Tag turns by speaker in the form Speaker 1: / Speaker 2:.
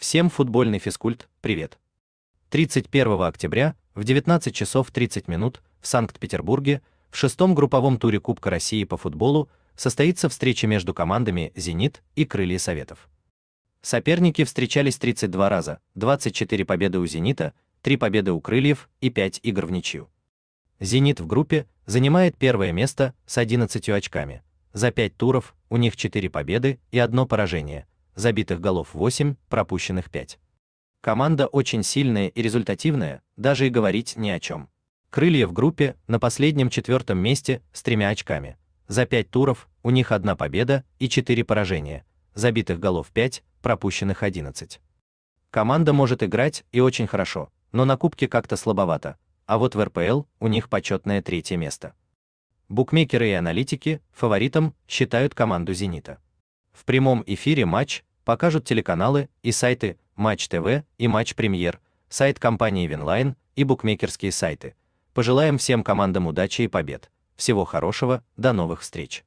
Speaker 1: Всем футбольный физкульт, привет! 31 октября в 19 часов 30 минут в Санкт-Петербурге в шестом групповом туре Кубка России по футболу состоится встреча между командами «Зенит» и «Крылья Советов». Соперники встречались 32 раза, 24 победы у «Зенита», 3 победы у «Крыльев» и 5 игр в ничью. «Зенит» в группе занимает первое место с 11 очками. За 5 туров у них 4 победы и 1 поражение – забитых голов 8, пропущенных 5. Команда очень сильная и результативная, даже и говорить ни о чем. Крылья в группе на последнем четвертом месте с тремя очками. За 5 туров у них одна победа и 4 поражения, забитых голов 5, пропущенных 11. Команда может играть и очень хорошо, но на кубке как-то слабовато, а вот в РПЛ у них почетное третье место. Букмекеры и аналитики фаворитом считают команду «Зенита». В прямом эфире матч покажут телеканалы и сайты Матч ТВ и Матч Премьер, сайт компании Винлайн и букмекерские сайты. Пожелаем всем командам удачи и побед. Всего хорошего, до новых встреч.